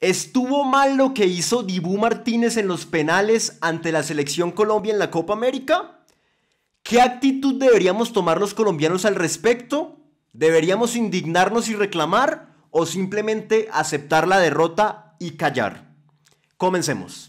¿Estuvo mal lo que hizo Dibu Martínez en los penales ante la selección Colombia en la Copa América? ¿Qué actitud deberíamos tomar los colombianos al respecto? ¿Deberíamos indignarnos y reclamar o simplemente aceptar la derrota y callar? Comencemos.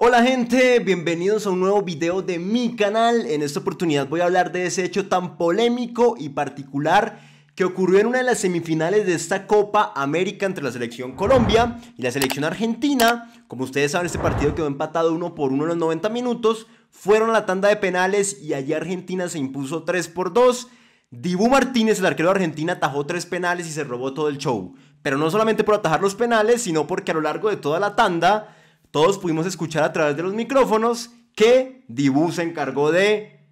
Hola gente, bienvenidos a un nuevo video de mi canal. En esta oportunidad voy a hablar de ese hecho tan polémico y particular que ocurrió en una de las semifinales de esta Copa América entre la selección Colombia y la selección Argentina. Como ustedes saben, este partido quedó empatado uno por uno en los 90 minutos. Fueron a la tanda de penales y allí Argentina se impuso 3 por 2. Dibu Martínez, el arquero de Argentina, atajó tres penales y se robó todo el show. Pero no solamente por atajar los penales, sino porque a lo largo de toda la tanda todos pudimos escuchar a través de los micrófonos que Dibu se encargó de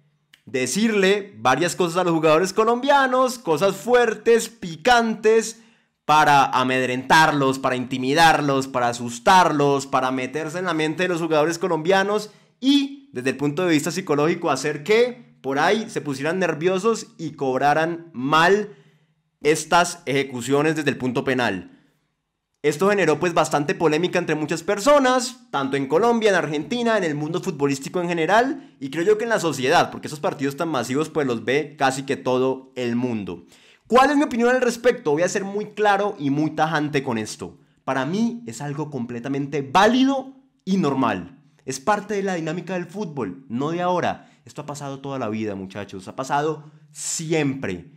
decirle varias cosas a los jugadores colombianos, cosas fuertes, picantes, para amedrentarlos, para intimidarlos, para asustarlos, para meterse en la mente de los jugadores colombianos y desde el punto de vista psicológico hacer que por ahí se pusieran nerviosos y cobraran mal estas ejecuciones desde el punto penal. Esto generó pues bastante polémica entre muchas personas, tanto en Colombia, en Argentina, en el mundo futbolístico en general y creo yo que en la sociedad, porque esos partidos tan masivos pues los ve casi que todo el mundo. ¿Cuál es mi opinión al respecto? Voy a ser muy claro y muy tajante con esto. Para mí es algo completamente válido y normal. Es parte de la dinámica del fútbol, no de ahora. Esto ha pasado toda la vida, muchachos. Ha pasado siempre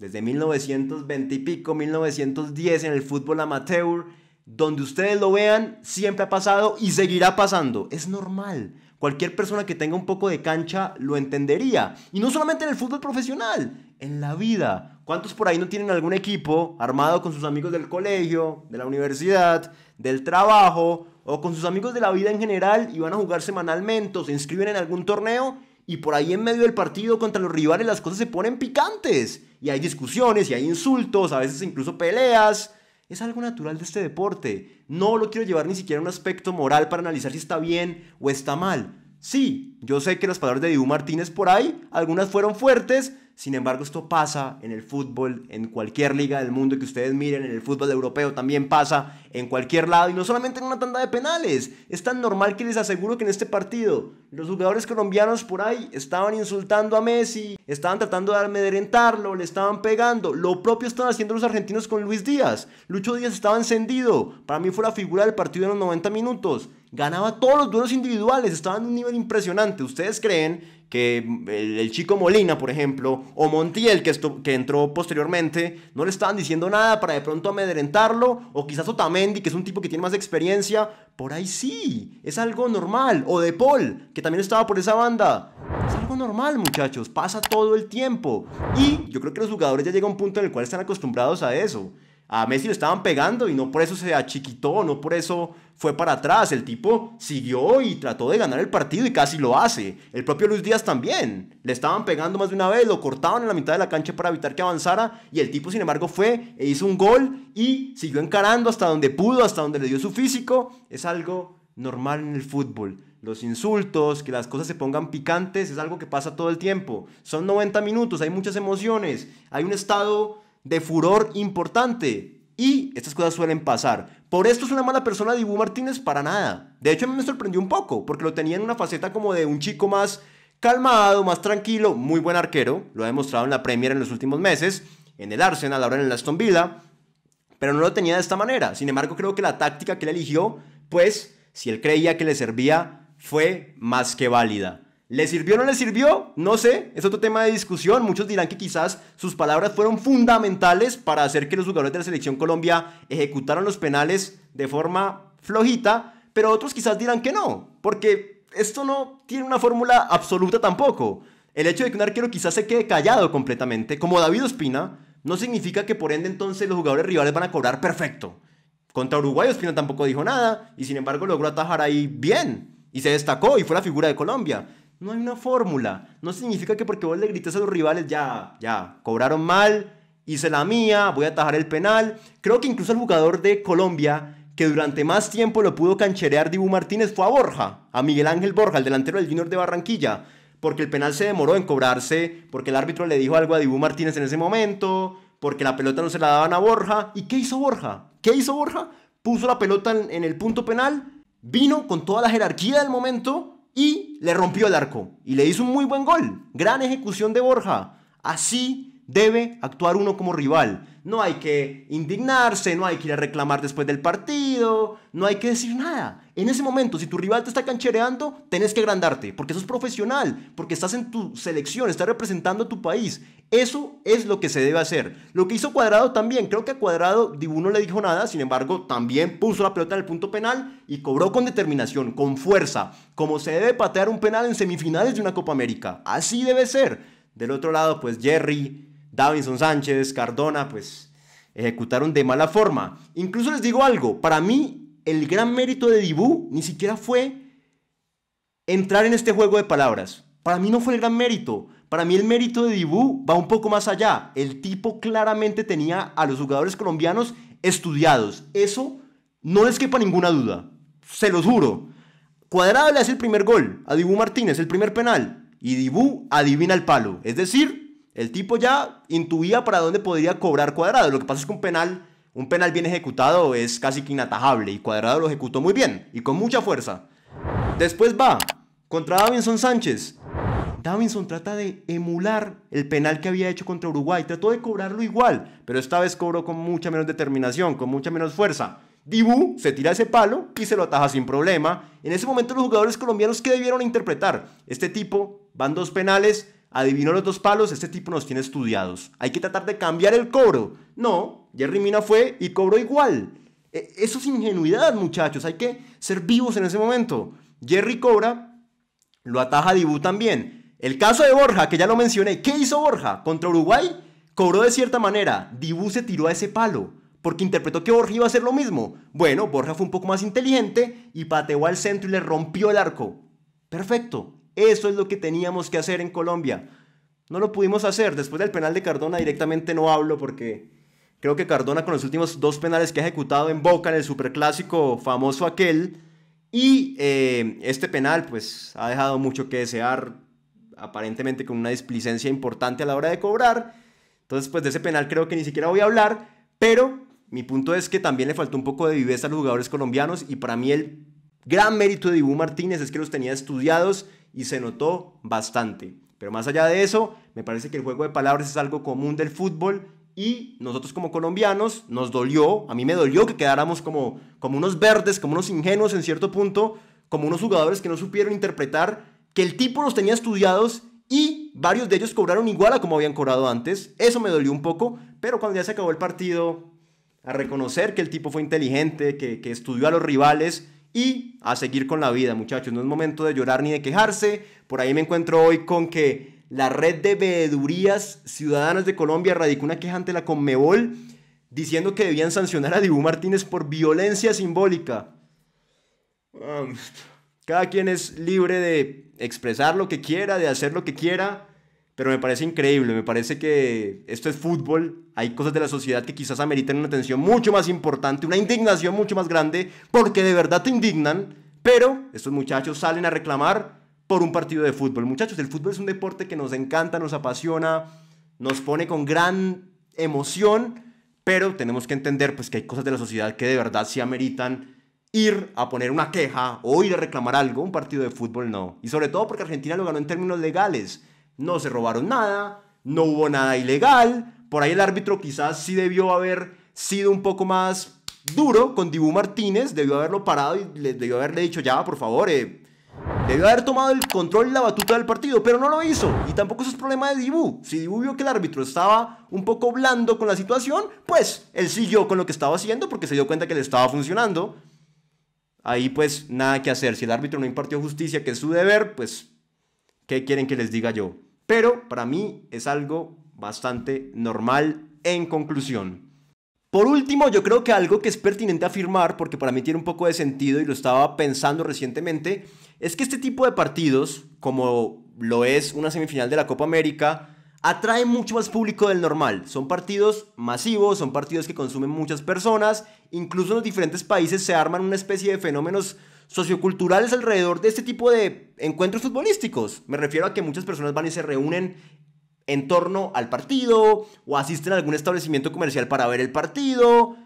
desde 1920 y pico, 1910 en el fútbol amateur, donde ustedes lo vean, siempre ha pasado y seguirá pasando. Es normal. Cualquier persona que tenga un poco de cancha lo entendería. Y no solamente en el fútbol profesional, en la vida. ¿Cuántos por ahí no tienen algún equipo armado con sus amigos del colegio, de la universidad, del trabajo o con sus amigos de la vida en general y van a jugar semanalmente o se inscriben en algún torneo y por ahí en medio del partido contra los rivales las cosas se ponen picantes? y hay discusiones y hay insultos, a veces incluso peleas. Es algo natural de este deporte. No lo quiero llevar ni siquiera a un aspecto moral para analizar si está bien o está mal. Sí, yo sé que las palabras de Dibu Martínez por ahí, algunas fueron fuertes, sin embargo esto pasa en el fútbol, en cualquier liga del mundo que ustedes miren, en el fútbol europeo también pasa, en cualquier lado y no solamente en una tanda de penales. Es tan normal que les aseguro que en este partido los jugadores colombianos por ahí estaban insultando a Messi, estaban tratando de amedrentarlo, le estaban pegando. Lo propio están haciendo los argentinos con Luis Díaz. Lucho Díaz estaba encendido, para mí fue la figura del partido en los 90 minutos ganaba todos los duelos individuales, estaba en un nivel impresionante. ¿Ustedes creen que eh, el, chico Molina, por ejemplo, o Montiel, que, que entró posteriormente, no le estaban diciendo nada para de pronto amedrentarlo? O quizás Otamendi, que es un tipo que tiene más experiencia, por ahí sí, es algo normal. O De Paul, que también estaba por esa banda. Es algo normal, muchachos, pasa todo el tiempo. Y yo creo que los jugadores ya llega un punto en el cual están acostumbrados a eso a Messi lo estaban pegando y no por eso se achiquitó, no por eso fue para atrás. El tipo siguió y trató de ganar el partido y casi lo hace. El propio Luis Díaz también. Le estaban pegando más de una vez, lo cortaban en la mitad de la cancha para evitar que avanzara y el tipo sin embargo fue e hizo un gol y siguió encarando hasta donde pudo, hasta donde le dio su físico. Es algo normal en el fútbol. Los insultos, que las cosas se pongan picantes, es algo que pasa todo el tiempo. Son 90 minutos, hay muchas emociones, hay un estado de furor importante. Y estas cosas suelen pasar. Por esto es una mala persona Dibu Martínez para nada. De hecho, a mí me sorprendió un poco, porque lo tenía en una faceta como de un chico más calmado, más tranquilo, muy buen arquero. Lo ha demostrado en la Premier en los últimos meses, en el Arsenal, ahora en el Aston Villa. Pero no lo tenía de esta manera. Sin embargo, creo que la táctica que él eligió, pues, si él creía que le servía, fue más que válida. ¿Le sirvió o no le sirvió? No sé, es otro tema de discusión. Muchos dirán que quizás sus palabras fueron fundamentales para hacer que los jugadores de la selección Colombia ejecutaran los penales de forma flojita, pero otros quizás dirán que no, porque esto no tiene una fórmula absoluta tampoco. El hecho de que un arquero quizás se quede callado completamente, como David Ospina, no significa que por ende entonces los jugadores rivales van a cobrar perfecto. Contra Uruguay Ospina tampoco dijo nada y sin embargo logró atajar ahí bien y se destacó y fue la figura de Colombia. No hay una fórmula. No significa que porque vos le grites a los rivales, ya, ya, cobraron mal, hice la mía, voy a atajar el penal. Creo que incluso el jugador de Colombia que durante más tiempo lo pudo cancherear Dibu Martínez fue a Borja, a Miguel Ángel Borja, el delantero del Junior de Barranquilla, porque el penal se demoró en cobrarse, porque el árbitro le dijo algo a Dibu Martínez en ese momento, porque la pelota no se la daban a Borja. ¿Y qué hizo Borja? ¿Qué hizo Borja? Puso la pelota en el punto penal, vino con toda la jerarquía del momento y le rompió el arco y le hizo un muy buen gol. Gran ejecución de Borja. Así Debe actuar uno como rival. No hay que indignarse, no hay que ir a reclamar después del partido, no hay que decir nada. En ese momento, si tu rival te está canchereando, tenés que agrandarte, porque eso es profesional, porque estás en tu selección, estás representando a tu país. Eso es lo que se debe hacer. Lo que hizo Cuadrado también, creo que a Cuadrado Dibu no le dijo nada, sin embargo, también puso la pelota en el punto penal y cobró con determinación, con fuerza, como se debe patear un penal en semifinales de una Copa América. Así debe ser. Del otro lado, pues Jerry Davinson Sánchez, Cardona, pues ejecutaron de mala forma. Incluso les digo algo, para mí el gran mérito de Dibu ni siquiera fue entrar en este juego de palabras. Para mí no fue el gran mérito. Para mí el mérito de Dibu va un poco más allá. El tipo claramente tenía a los jugadores colombianos estudiados. Eso no les quepa ninguna duda. Se los juro. Cuadrado le hace el primer gol a Dibu Martínez, el primer penal. Y Dibu adivina el palo. Es decir, el tipo ya intuía para dónde podría cobrar Cuadrado. Lo que pasa es que un penal, un penal bien ejecutado es casi que inatajable y Cuadrado lo ejecutó muy bien y con mucha fuerza. Después va contra Davinson Sánchez. Davinson trata de emular el penal que había hecho contra Uruguay, trató de cobrarlo igual, pero esta vez cobró con mucha menos determinación, con mucha menos fuerza. Dibu se tira ese palo y se lo ataja sin problema. En ese momento los jugadores colombianos que debieron interpretar, este tipo van dos penales, adivinó los dos palos, este tipo nos tiene estudiados. Hay que tratar de cambiar el cobro. No, Jerry Mina fue y cobró igual. E, eso es ingenuidad, muchachos. Hay que ser vivos en ese momento. Jerry cobra, lo ataja Dibu también. El caso de Borja, que ya lo mencioné. ¿Qué hizo Borja? Contra Uruguay, cobró de cierta manera. Dibu se tiró a ese palo porque interpretó que Borja iba a hacer lo mismo. Bueno, Borja fue un poco más inteligente y pateó al centro y le rompió el arco. Perfecto. Eso es lo que teníamos que hacer en Colombia. No lo pudimos hacer. Después del penal de Cardona directamente no hablo porque creo que Cardona con los últimos dos penales que ha ejecutado en Boca en el superclásico famoso aquel y eh, este penal pues ha dejado mucho que desear aparentemente con una displicencia importante a la hora de cobrar. Entonces pues de ese penal creo que ni siquiera voy a hablar, pero mi punto es que también le faltó un poco de viveza a los jugadores colombianos y para mí el gran mérito de Dibu Martínez es que los tenía estudiados y se notó bastante. Pero más allá de eso, me parece que el juego de palabras es algo común del fútbol y nosotros como colombianos nos dolió, a mí me dolió que quedáramos como, como unos verdes, como unos ingenuos en cierto punto, como unos jugadores que no supieron interpretar que el tipo los tenía estudiados y varios de ellos cobraron igual a como habían cobrado antes. Eso me dolió un poco, pero cuando ya se acabó el partido, a reconocer que el tipo fue inteligente, que, que estudió a los rivales y a seguir con la vida, muchachos. No es momento de llorar ni de quejarse. Por ahí me encuentro hoy con que la red de veedurías ciudadanas de Colombia radicó una queja ante la Conmebol diciendo que debían sancionar a Dibu Martínez por violencia simbólica. Ah, cada quien es libre de expresar lo que quiera, de hacer lo que quiera pero me parece increíble, me parece que esto es fútbol, hay cosas de la sociedad que quizás ameritan una atención mucho más importante, una indignación mucho más grande, porque de verdad te indignan, pero estos muchachos salen a reclamar por un partido de fútbol. Muchachos, el fútbol es un deporte que nos encanta, nos apasiona, nos pone con gran emoción, pero tenemos que entender pues que hay cosas de la sociedad que de verdad sí ameritan ir a poner una queja o ir a reclamar algo, un partido de fútbol no. Y sobre todo porque Argentina lo ganó en términos legales no se robaron nada, no hubo nada ilegal. Por ahí el árbitro quizás sí debió haber sido un poco más duro con Dibu Martínez, debió haberlo parado y le, debió haberle dicho, ya, por favor, eh, debió haber tomado el control y la batuta del partido, pero no lo hizo. Y tampoco eso es problema de Dibu. Si Dibu vio que el árbitro estaba un poco blando con la situación, pues él siguió con lo que estaba haciendo porque se dio cuenta que le estaba funcionando. Ahí pues nada que hacer. Si el árbitro no impartió justicia, que es su deber, pues, ¿qué quieren que les diga yo? pero para mí es algo bastante normal en conclusión. Por último, yo creo que algo que es pertinente afirmar, porque para mí tiene un poco de sentido y lo estaba pensando recientemente, es que este tipo de partidos, como lo es una semifinal de la Copa América, atrae mucho más público del normal. Son partidos masivos, son partidos que consumen muchas personas, incluso en los diferentes países se arman una especie de fenómenos socioculturales alrededor de este tipo de encuentros futbolísticos. Me refiero a que muchas personas van y se reúnen en torno al partido o asisten a algún establecimiento comercial para ver el partido.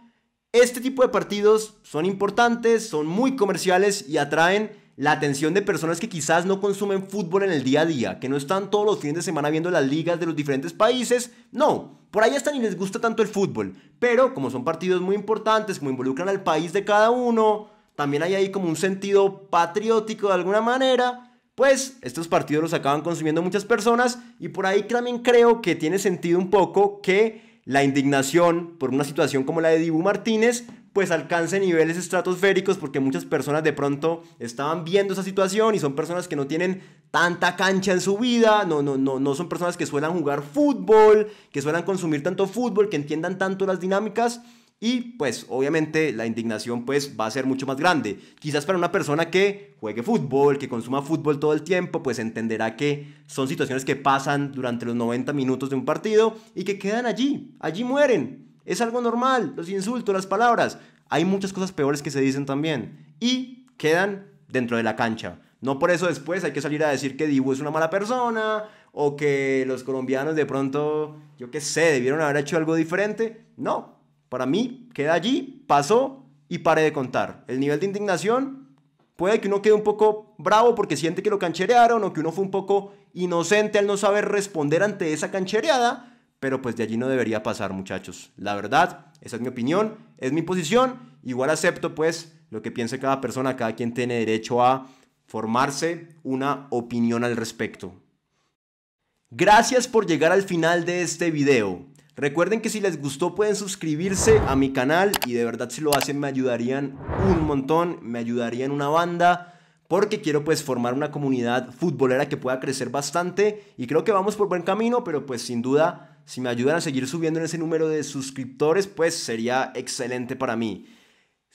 Este tipo de partidos son importantes, son muy comerciales y atraen la atención de personas que quizás no consumen fútbol en el día a día, que no están todos los fines de semana viendo las ligas de los diferentes países. No, por ahí están y les gusta tanto el fútbol. Pero como son partidos muy importantes, como involucran al país de cada uno, también hay ahí como un sentido patriótico de alguna manera, pues estos partidos los acaban consumiendo muchas personas y por ahí también creo que tiene sentido un poco que la indignación por una situación como la de Dibu Martínez pues alcance niveles estratosféricos porque muchas personas de pronto estaban viendo esa situación y son personas que no tienen tanta cancha en su vida, no, no, no, no son personas que suelen jugar fútbol, que suelen consumir tanto fútbol, que entiendan tanto las dinámicas y pues obviamente la indignación pues va a ser mucho más grande. Quizás para una persona que juegue fútbol, que consuma fútbol todo el tiempo, pues entenderá que son situaciones que pasan durante los 90 minutos de un partido y que quedan allí, allí mueren. Es algo normal, los insultos, las palabras. Hay muchas cosas peores que se dicen también y quedan dentro de la cancha. No por eso después hay que salir a decir que Dibu es una mala persona o que los colombianos de pronto, yo qué sé, debieron haber hecho algo diferente. No, para mí, queda allí, pasó y pare de contar. El nivel de indignación puede que uno quede un poco bravo porque siente que lo cancherearon o que uno fue un poco inocente al no saber responder ante esa canchereada, pero pues de allí no debería pasar, muchachos. La verdad, esa es mi opinión, es mi posición. Igual acepto pues lo que piense cada persona, cada quien tiene derecho a formarse una opinión al respecto. Gracias por llegar al final de este video. Recuerden que si les gustó pueden suscribirse a mi canal y de verdad si lo hacen me ayudarían un montón, me ayudarían una banda porque quiero pues formar una comunidad futbolera que pueda crecer bastante y creo que vamos por buen camino, pero pues sin duda si me ayudan a seguir subiendo en ese número de suscriptores pues sería excelente para mí.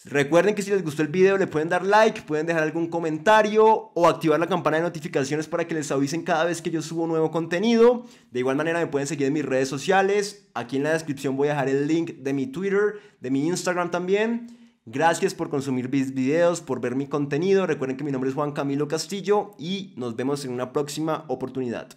Recuerden que si les gustó el video le pueden dar like, pueden dejar algún comentario o activar la campana de notificaciones para que les avisen cada vez que yo subo nuevo contenido. De igual manera me pueden seguir en mis redes sociales. Aquí en la descripción voy a dejar el link de mi Twitter, de mi Instagram también. Gracias por consumir mis videos, por ver mi contenido. Recuerden que mi nombre es Juan Camilo Castillo y nos vemos en una próxima oportunidad.